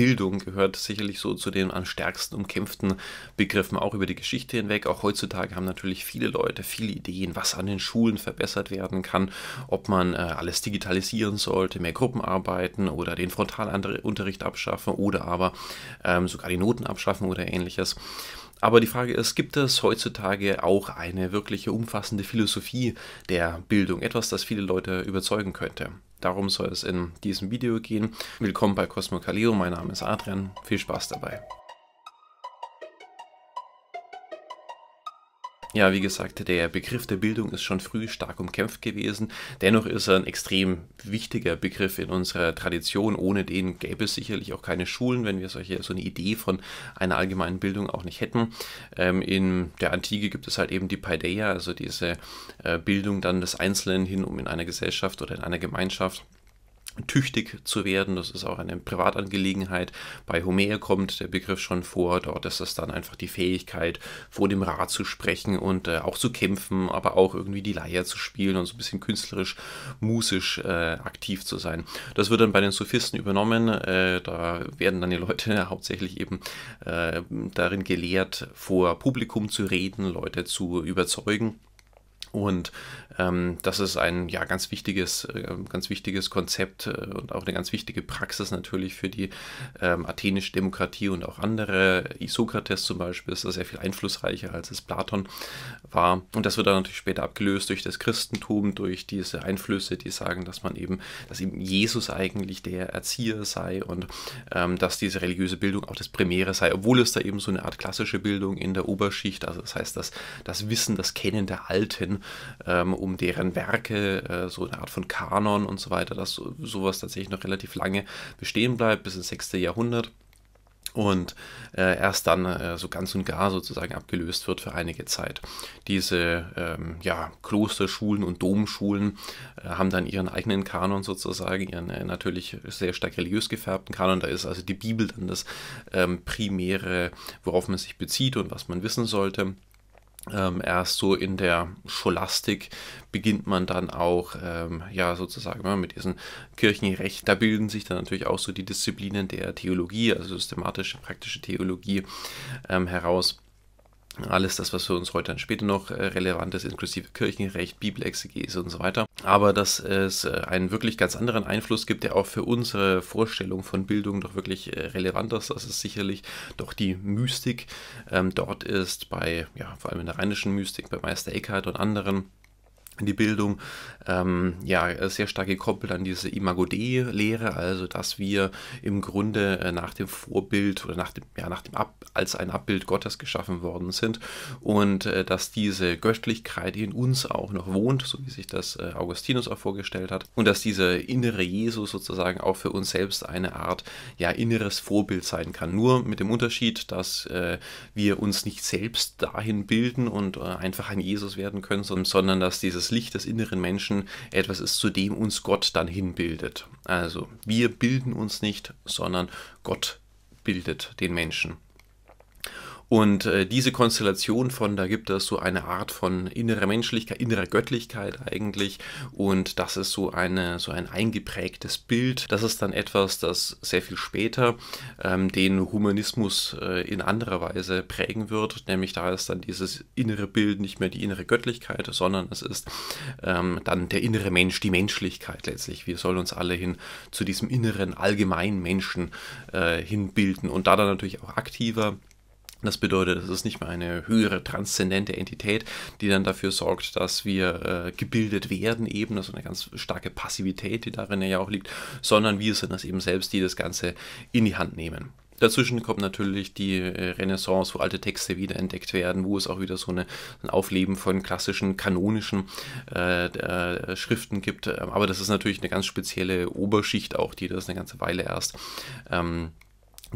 Bildung gehört sicherlich so zu den am stärksten umkämpften Begriffen, auch über die Geschichte hinweg. Auch heutzutage haben natürlich viele Leute viele Ideen, was an den Schulen verbessert werden kann, ob man äh, alles digitalisieren sollte, mehr Gruppenarbeiten oder den Frontalunterricht abschaffen oder aber ähm, sogar die Noten abschaffen oder ähnliches. Aber die Frage ist, gibt es heutzutage auch eine wirkliche umfassende Philosophie der Bildung? Etwas, das viele Leute überzeugen könnte? Darum soll es in diesem Video gehen. Willkommen bei Cosmo Caleo, mein Name ist Adrian, viel Spaß dabei. Ja, wie gesagt, der Begriff der Bildung ist schon früh stark umkämpft gewesen. Dennoch ist er ein extrem wichtiger Begriff in unserer Tradition. Ohne den gäbe es sicherlich auch keine Schulen, wenn wir solche, so eine Idee von einer allgemeinen Bildung auch nicht hätten. Ähm, in der Antike gibt es halt eben die Paideia, also diese äh, Bildung dann des Einzelnen hin, um in einer Gesellschaft oder in einer Gemeinschaft tüchtig zu werden. Das ist auch eine Privatangelegenheit. Bei Homer kommt der Begriff schon vor. Dort ist es dann einfach die Fähigkeit, vor dem Rat zu sprechen und äh, auch zu kämpfen, aber auch irgendwie die Leier zu spielen und so ein bisschen künstlerisch, musisch äh, aktiv zu sein. Das wird dann bei den Sophisten übernommen. Äh, da werden dann die Leute hauptsächlich eben äh, darin gelehrt, vor Publikum zu reden, Leute zu überzeugen. Und ähm, das ist ein ja, ganz, wichtiges, äh, ganz wichtiges Konzept äh, und auch eine ganz wichtige Praxis natürlich für die ähm, athenische Demokratie und auch andere. Isokrates zum Beispiel ist da sehr viel einflussreicher, als es Platon war. Und das wird dann natürlich später abgelöst durch das Christentum, durch diese Einflüsse, die sagen, dass man eben, dass eben Jesus eigentlich der Erzieher sei und ähm, dass diese religiöse Bildung auch das Primäre sei, obwohl es da eben so eine Art klassische Bildung in der Oberschicht, also das heißt, das, das Wissen, das Kennen der Alten, ähm, um um deren Werke, äh, so eine Art von Kanon und so weiter, dass so, sowas tatsächlich noch relativ lange bestehen bleibt, bis ins 6. Jahrhundert und äh, erst dann äh, so ganz und gar sozusagen abgelöst wird für einige Zeit. Diese ähm, ja, Klosterschulen und Domschulen äh, haben dann ihren eigenen Kanon sozusagen, ihren äh, natürlich sehr stark religiös gefärbten Kanon. Da ist also die Bibel dann das ähm, Primäre, worauf man sich bezieht und was man wissen sollte. Ähm, erst so in der Scholastik beginnt man dann auch, ähm, ja, sozusagen ja, ne, mit diesem Kirchenrecht. Da bilden sich dann natürlich auch so die Disziplinen der Theologie, also systematische, praktische Theologie ähm, heraus. Alles das, was für uns heute dann später noch äh, relevant ist, inklusive Kirchenrecht, Bibelexegese und so weiter. Aber dass es äh, einen wirklich ganz anderen Einfluss gibt, der auch für unsere Vorstellung von Bildung doch wirklich äh, relevant ist. dass es sicherlich doch die Mystik. Ähm, dort ist bei, ja, vor allem in der rheinischen Mystik, bei Meister Eckhart und anderen, die Bildung ähm, ja sehr stark gekoppelt an diese Imago Dei-Lehre, also dass wir im Grunde äh, nach dem Vorbild oder nach dem, ja, nach dem Ab als ein Abbild Gottes geschaffen worden sind und äh, dass diese Göttlichkeit in uns auch noch wohnt, so wie sich das äh, Augustinus auch vorgestellt hat, und dass dieser innere Jesus sozusagen auch für uns selbst eine Art ja inneres Vorbild sein kann. Nur mit dem Unterschied, dass äh, wir uns nicht selbst dahin bilden und äh, einfach ein Jesus werden können, sondern dass dieses Licht des inneren Menschen etwas ist, zu dem uns Gott dann hinbildet. Also wir bilden uns nicht, sondern Gott bildet den Menschen. Und äh, diese Konstellation von, da gibt es so eine Art von innerer Menschlichkeit, innerer Göttlichkeit eigentlich. Und das ist so, eine, so ein eingeprägtes Bild. Das ist dann etwas, das sehr viel später ähm, den Humanismus äh, in anderer Weise prägen wird. Nämlich da ist dann dieses innere Bild nicht mehr die innere Göttlichkeit, sondern es ist ähm, dann der innere Mensch, die Menschlichkeit letztlich. Wir sollen uns alle hin zu diesem inneren allgemeinen Menschen äh, hinbilden und da dann natürlich auch aktiver das bedeutet, es ist nicht mehr eine höhere transzendente Entität, die dann dafür sorgt, dass wir äh, gebildet werden, eben, also eine ganz starke Passivität, die darin ja auch liegt, sondern wir sind das eben selbst, die das Ganze in die Hand nehmen. Dazwischen kommt natürlich die äh, Renaissance, wo alte Texte wiederentdeckt werden, wo es auch wieder so eine, ein Aufleben von klassischen kanonischen äh, äh, Schriften gibt. Aber das ist natürlich eine ganz spezielle Oberschicht auch, die das eine ganze Weile erst ähm,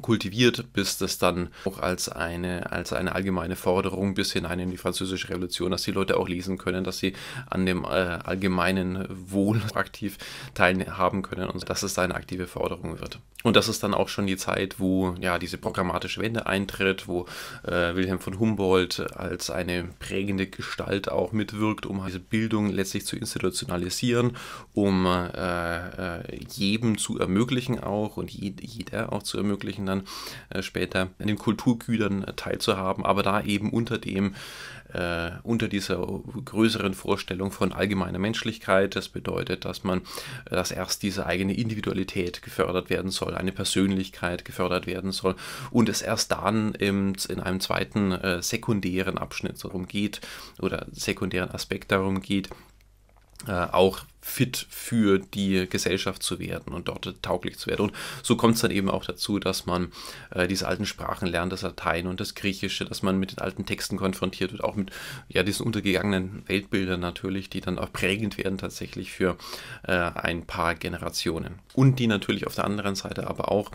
kultiviert, bis das dann auch als eine, als eine allgemeine Forderung bis hinein in die Französische Revolution, dass die Leute auch lesen können, dass sie an dem äh, allgemeinen Wohl aktiv teilhaben können und dass es da eine aktive Forderung wird. Und das ist dann auch schon die Zeit, wo ja diese programmatische Wende eintritt, wo äh, Wilhelm von Humboldt als eine prägende Gestalt auch mitwirkt, um diese Bildung letztlich zu institutionalisieren, um äh, äh jedem zu ermöglichen auch und je, jeder auch zu ermöglichen, entsprechend dann äh, später in den Kulturgütern äh, teilzuhaben, aber da eben unter dem äh, unter dieser größeren Vorstellung von allgemeiner Menschlichkeit. Das bedeutet, dass man, dass erst diese eigene Individualität gefördert werden soll, eine Persönlichkeit gefördert werden soll und es erst dann im, in einem zweiten äh, sekundären Abschnitt darum geht oder sekundären Aspekt darum geht, äh, auch fit für die Gesellschaft zu werden und dort tauglich zu werden. Und so kommt es dann eben auch dazu, dass man äh, diese alten Sprachen lernt, das Latein und das Griechische, dass man mit den alten Texten konfrontiert wird, auch mit ja, diesen untergegangenen Weltbildern natürlich, die dann auch prägend werden tatsächlich für äh, ein paar Generationen. Und die natürlich auf der anderen Seite aber auch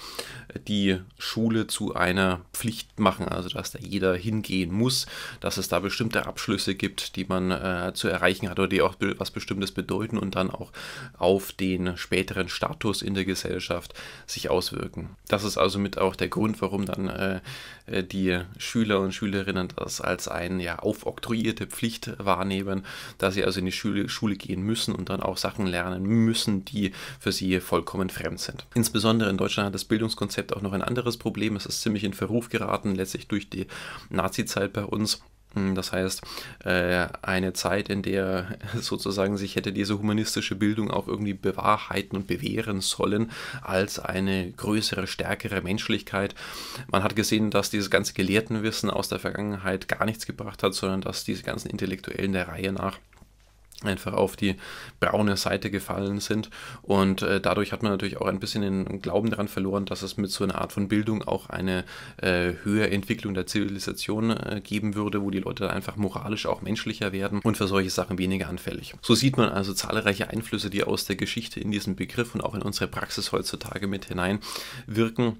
äh, die Schule zu einer Pflicht machen, also dass da jeder hingehen muss, dass es da bestimmte Abschlüsse gibt, die man äh, zu erreichen hat oder die auch was Bestimmtes bedeuten und dann dann auch auf den späteren Status in der Gesellschaft sich auswirken. Das ist also mit auch der Grund, warum dann äh, äh die Schüler und Schülerinnen das als eine ja, aufoktroyierte Pflicht wahrnehmen, dass sie also in die Schule, Schule gehen müssen und dann auch Sachen lernen müssen, die für sie vollkommen fremd sind. Insbesondere in Deutschland hat das Bildungskonzept auch noch ein anderes Problem. Es ist ziemlich in Verruf geraten, letztlich durch die Nazi-Zeit bei uns hm, das heißt, äh, eine Zeit, in der sozusagen sich hätte diese humanistische Bildung auch irgendwie bewahrheiten und bewähren sollen als eine größere, stärkere Menschlichkeit. Man hat gesehen, dass dieses ganze Gelehrtenwissen aus der Vergangenheit gar nichts gebracht hat, sondern dass diese ganzen Intellektuellen der Reihe nach einfach auf die braune Seite gefallen sind. Und äh, dadurch hat man natürlich auch ein bisschen den Glauben daran verloren, dass es mit so einer Art von Bildung auch eine äh, höhere Entwicklung der Zivilisation äh, geben würde, wo die Leute einfach moralisch auch menschlicher werden und für solche Sachen weniger anfällig. So sieht man also zahlreiche Einflüsse, die aus der Geschichte in diesen Begriff und auch in unsere Praxis heutzutage mit hineinwirken.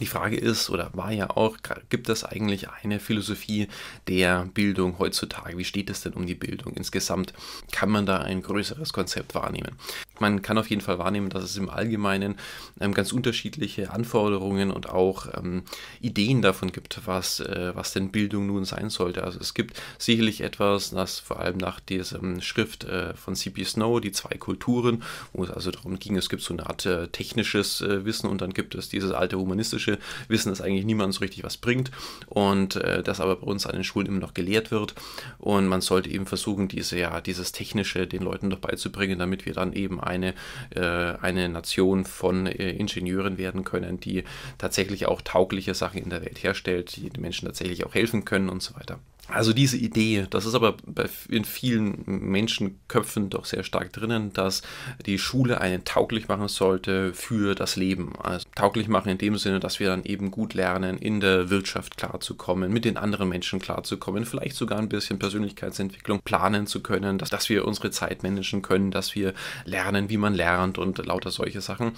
Die Frage ist oder war ja auch, gibt es eigentlich eine Philosophie der Bildung heutzutage? Wie steht es denn um die Bildung insgesamt? Kann man da ein größeres Konzept wahrnehmen? Man kann auf jeden Fall wahrnehmen, dass es im Allgemeinen ähm, ganz unterschiedliche Anforderungen und auch ähm, Ideen davon gibt, was, äh, was denn Bildung nun sein sollte. Also es gibt sicherlich etwas, das vor allem nach dieser Schrift äh, von C.P. Snow, die zwei Kulturen, wo es also darum ging, es gibt so eine Art äh, technisches Wissen und dann gibt es dieses alte humanistische empirische Wissen, dass eigentlich niemand so richtig was bringt und äh, das aber bei uns an den Schulen immer noch gelehrt wird. Und man sollte eben versuchen, diese, ja, dieses Technische den Leuten noch beizubringen, damit wir dann eben eine, äh, eine Nation von äh, Ingenieuren werden können, die tatsächlich auch taugliche Sachen in der Welt herstellt, die den Menschen tatsächlich auch helfen können und so weiter. Also diese Idee, das ist aber bei, in vielen Menschenköpfen doch sehr stark drinnen, dass die Schule einen tauglich machen sollte für das Leben. Also tauglich machen in dem Sinne, dass wir dann eben gut lernen, in der Wirtschaft klarzukommen, mit den anderen Menschen klarzukommen, vielleicht sogar ein bisschen Persönlichkeitsentwicklung planen zu können, dass, dass wir unsere Zeit managen können, dass wir lernen, wie man lernt und lauter solche Sachen.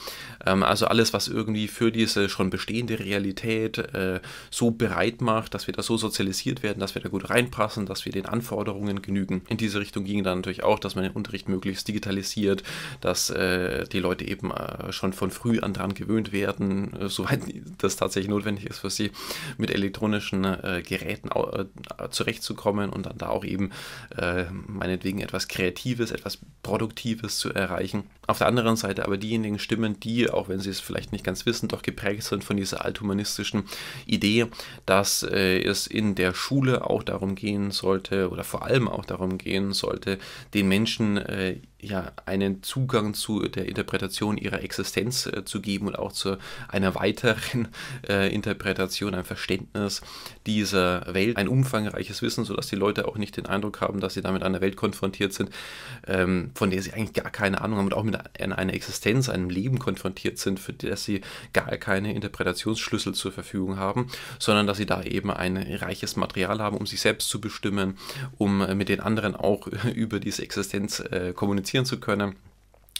Ähm, also alles, was irgendwie für diese schon bestehende Realität äh, so bereit macht, dass wir da so sozialisiert werden, dass wir da gut gut reinpassen, dass wir den Anforderungen genügen. In diese Richtung ging dann natürlich auch, dass man den Unterricht möglichst digitalisiert, dass äh, die Leute eben äh, schon von früh an daran gewöhnt werden, äh, soweit das tatsächlich notwendig ist für sie, mit elektronischen äh, Geräten äh, zurechtzukommen und dann da auch eben äh, meinetwegen etwas Kreatives, etwas Produktives zu erreichen. Auf der anderen Seite aber diejenigen Stimmen, die, auch wenn sie es vielleicht nicht ganz wissen, doch geprägt sind von dieser althumanistischen Idee, dass es in der Schule auch darum gehen sollte oder vor allem auch darum gehen sollte, den Menschen äh, ja, einen Zugang zu der Interpretation ihrer Existenz äh, zu geben und auch zu einer weiteren äh, Interpretation, ein Verständnis dieser Welt, ein umfangreiches Wissen, sodass die Leute auch nicht den Eindruck haben, dass sie damit einer Welt konfrontiert sind, ähm, von der sie eigentlich gar keine Ahnung haben und auch mit einer Existenz, einem Leben konfrontiert sind, für das sie gar keine Interpretationsschlüssel zur Verfügung haben, sondern dass sie da eben ein reiches Material haben, um sich selbst zu bestimmen, um äh, mit den anderen auch über diese Existenz äh, kommunizieren identifizieren zu können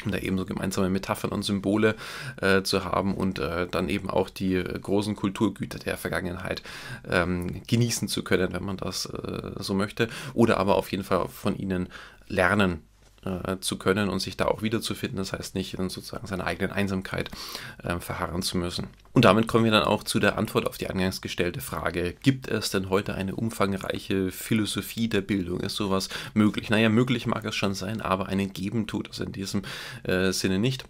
um da eben so gemeinsame Metaphern und Symbole äh, zu haben und äh, dann eben auch die äh, großen Kulturgüter der Vergangenheit ähm, genießen zu können, wenn man das äh, so möchte, oder aber auf jeden Fall von ihnen lernen äh, zu können und sich da auch wiederzufinden. Das heißt nicht in äh, sozusagen seiner eigenen Einsamkeit äh, verharren zu müssen. Und damit kommen wir dann auch zu der Antwort auf die eingangs gestellte Frage, gibt es denn heute eine umfangreiche Philosophie der Bildung? Ist sowas möglich? Naja, möglich mag es schon sein, aber einen geben tut es in diesem äh, Sinne nicht.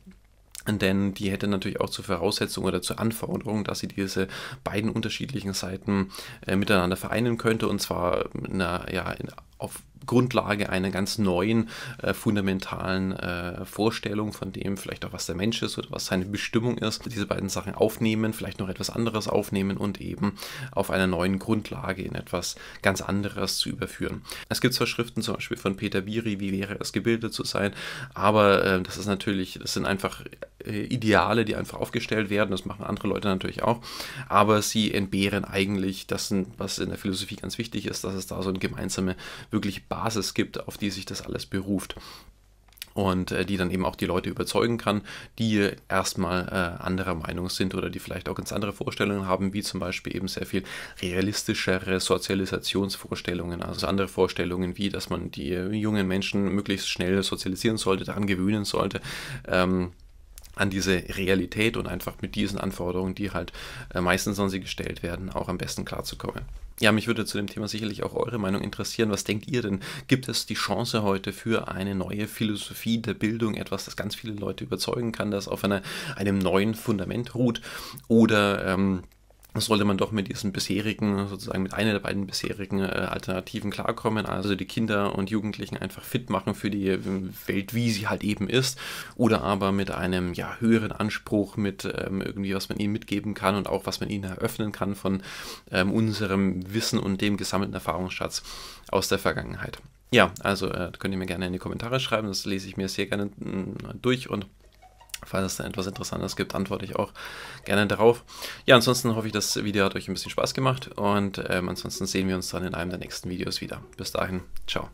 Denn die hätte natürlich auch zur Voraussetzung oder zur Anforderung, dass sie diese beiden unterschiedlichen Seiten äh, miteinander vereinen könnte und zwar in ja, in, auf Grundlage einer ganz neuen, äh, fundamentalen äh, Vorstellung von dem, vielleicht auch was der Mensch ist oder was seine Bestimmung ist. Diese beiden Sachen aufnehmen, vielleicht noch etwas anderes aufnehmen und eben auf einer neuen Grundlage in etwas ganz anderes zu überführen. Es gibt zwar Schriften zum Beispiel von Peter Biri, wie wäre es gebildet zu sein, aber äh, das ist natürlich, das sind einfach äh, Ideale, die einfach aufgestellt werden, das machen andere Leute natürlich auch, aber sie entbehren eigentlich das, was in der Philosophie ganz wichtig ist, dass es da so eine gemeinsame, wirklich Basis gibt, auf die sich das alles beruft und äh, die dann eben auch die Leute überzeugen kann, die erstmal äh, anderer Meinung sind oder die vielleicht auch ganz andere Vorstellungen haben, wie zum Beispiel eben sehr viel realistischere Sozialisationsvorstellungen, also andere Vorstellungen, wie dass man die äh, jungen Menschen möglichst schnell sozialisieren sollte, daran gewöhnen sollte. Ähm, an diese Realität und einfach mit diesen Anforderungen, die halt äh, meistens an sie gestellt werden, auch am besten klarzukommen. Ja, mich würde zu dem Thema sicherlich auch eure Meinung interessieren. Was denkt ihr denn? Gibt es die Chance heute für eine neue Philosophie der Bildung, etwas, das ganz viele Leute überzeugen kann, das auf einer, einem neuen Fundament ruht? Oder ähm, sollte man doch mit diesen bisherigen, sozusagen mit einer der beiden bisherigen äh, Alternativen klarkommen, also die Kinder und Jugendlichen einfach fit machen für die äh, Welt, wie sie halt eben ist, oder aber mit einem ja, höheren Anspruch, mit ähm, irgendwie, was man ihnen mitgeben kann und auch was man ihnen eröffnen kann von ähm, unserem Wissen und dem gesammelten Erfahrungsschatz aus der Vergangenheit. Ja, also äh, könnt ihr mir gerne in die Kommentare schreiben, das lese ich mir sehr gerne mm, durch und Falls es da etwas Interessantes gibt, antworte ich auch gerne darauf. Ja, ansonsten hoffe ich, das Video hat euch ein bisschen Spaß gemacht und ähm, ansonsten sehen wir uns dann in einem der nächsten Videos wieder. Bis dahin, ciao.